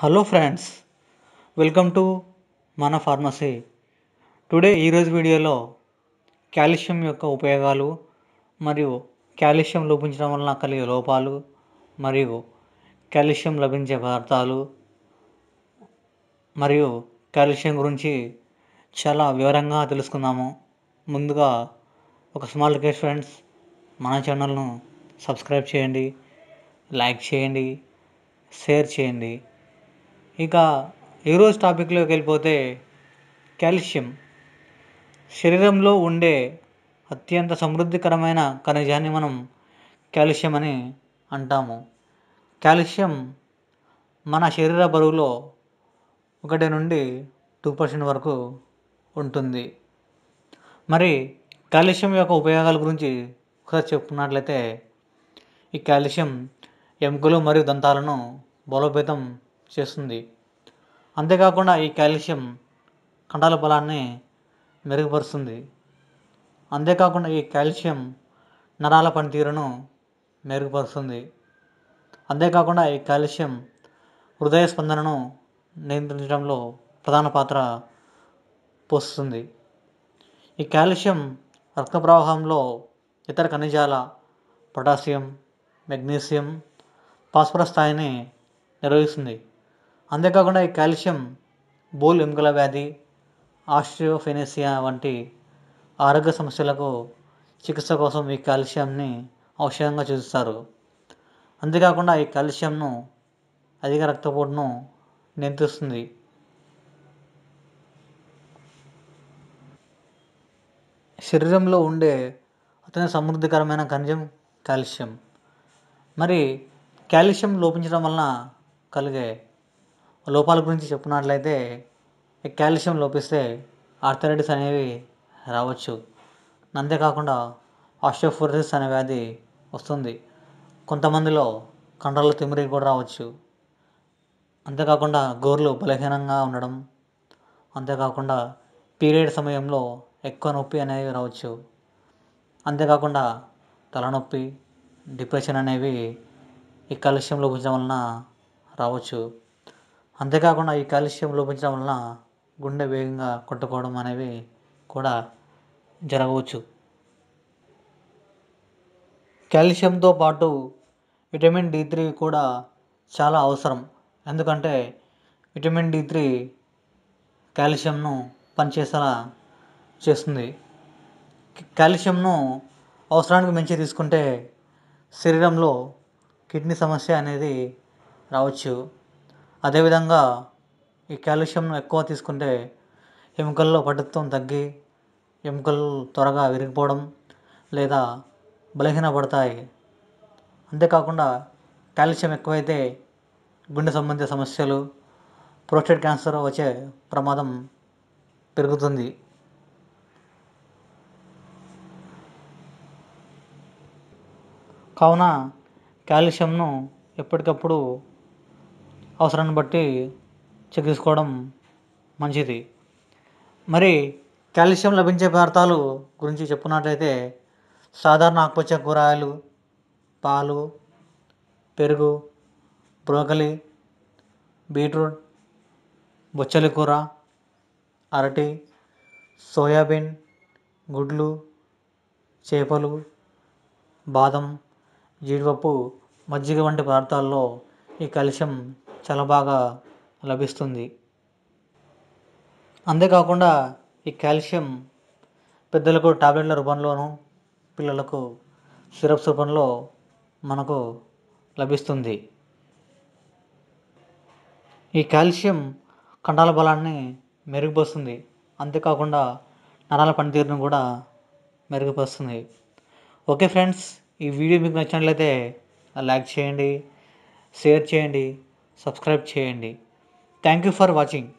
hello friends welcome to మన pharmacy today ఈరోజు వీడియోలో కాల్షియం యొక్క ఉపయోగాలు మరియు కాల్షియం లోపించడం వలన కలిగే లోపాలు మరియు కాల్షియం లభించే పదార్థాలు మరియు కాల్షియం గురించి చాలా వివరంగా తెలుసుకుందాము ముందుగా ఒక స్మాల్ కేస్ ఫ్రెండ్స్ మన ఛానల్ను సబ్స్క్రైబ్ చేయండి లైక్ చేయండి షేర్ చేయండి ఇక ఈరోజు టాపిక్లోకి వెళ్ళిపోతే కాల్షియం శరీరంలో ఉండే అత్యంత సమృద్ధికరమైన ఖనిజాన్ని మనం కాల్షియం అని అంటాము కాల్షియం మన శరీర బరువులో ఒకటి నుండి టూ పర్సెంట్ వరకు ఉంటుంది మరి కాల్షియం యొక్క ఉపయోగాల గురించి ఒకసారి చెప్పుకున్నట్లయితే ఈ కాల్షియం ఎముకలు మరియు దంతాలను బలోపేతం చేస్తుంది అంతేకాకుండా ఈ కాల్షియం కండల బలాన్ని మెరుగుపరుస్తుంది అంతేకాకుండా ఈ కాల్షియం నరాల పనితీరును మెరుగుపరుస్తుంది అంతేకాకుండా ఈ కాల్షియం హృదయ స్పందనను నియంత్రించడంలో ప్రధాన పాత్ర పోస్తుంది ఈ కాల్షియం రక్త ప్రవాహంలో ఇతర ఖనిజాల పొటాషియం మెగ్నీషియం ఫాస్ఫరస్ స్థాయిని నిర్వహిస్తుంది అంతేకాకుండా ఈ కాల్షియం బోల్ ఎముకల వ్యాధి ఆస్ట్రియోఫెనేసియా వంటి ఆరోగ్య సమస్యలకు చికిత్స కోసం ఈ కాల్షియంని ఔషధంగా చూస్తారు అంతేకాకుండా ఈ కాల్షియంను అధిక రక్తపోటును నియంత్రిస్తుంది శరీరంలో ఉండే అతని సమృద్ధికరమైన ఖనిజం కాల్షియం మరి కాల్షియం లోపించడం వలన కలిగే లోపాల గురించి చెప్పినట్లయితే కాల్షియం లోపిస్తే ఆర్థరైటిస్ అనేవి రావచ్చు అంతేకాకుండా ఆస్టోఫోరసిస్ అనే వ్యాధి వస్తుంది కొంతమందిలో కండరాలు తిమ్మిరి కూడా రావచ్చు అంతేకాకుండా గోర్లు బలహీనంగా ఉండడం అంతేకాకుండా పీరియడ్ సమయంలో ఎక్కువ నొప్పి అనేవి రావచ్చు అంతేకాకుండా తలనొప్పి డిప్రెషన్ అనేవి ఈ కాలుష్యం లోపించడం వలన రావచ్చు అంతేకాకుండా ఈ కాలుష్యం లోపించడం వలన గుండె వేగంగా కొట్టుకోవడం అనేవి కూడా జరగవచ్చు కాల్షియంతో పాటు విటమిన్ డి త్రీ కూడా చాలా అవసరం ఎందుకంటే విటమిన్ డి త్రీ కాల్షియంను పనిచేసేలా చేస్తుంది కాల్షియంను అవసరానికి మించి తీసుకుంటే శరీరంలో కిడ్నీ సమస్య అనేది రావచ్చు అదేవిధంగా ఈ క్యాల్షియం ఎక్కువ తీసుకుంటే ఎముకల్లో పటుత్వం తగ్గి ఎముకలు త్వరగా విరిగిపోవడం లేదా బలహీనపడతాయి అంతేకాకుండా క్యాల్షియం ఎక్కువైతే గుండె సంబంధిత సమస్యలు ప్రోస్టేట్ క్యాన్సర్ వచ్చే ప్రమాదం పెరుగుతుంది కావున కాల్షియంను ఎప్పటికప్పుడు అవసరాన్ని బట్టి చికిత్సించుకోవడం మంచిది మరి కాల్షియం లభించే పదార్థాలు గురించి చెప్పుకున్నట్లయితే సాధారణ ఆకుపచ్చ కూరగాయలు పాలు పెరుగు బ్రోకలి బీట్రూట్ బొచ్చలి కూర అరటి సోయాబీన్ గుడ్లు చేపలు బాదం జీడిపప్పు మజ్జిగ వంటి పదార్థాల్లో ఈ కాల్షియం చాలా బాగా లభిస్తుంది అంతేకాకుండా ఈ కాల్షియం పెద్దలకు టాబ్లెట్ల రూపంలోనూ పిల్లలకు సిరప్స్ రూపంలో మనకు లభిస్తుంది ఈ కాల్షియం కండాల బలాన్ని మెరుగుపరుస్తుంది అంతేకాకుండా నరాల పనితీరును కూడా మెరుగుపరుస్తుంది ఓకే ఫ్రెండ్స్ ఈ వీడియో మీకు నచ్చినట్లయితే లైక్ చేయండి షేర్ చేయండి సబ్స్క్రైబ్ చేయండి థ్యాంక్ యూ ఫర్ వాచింగ్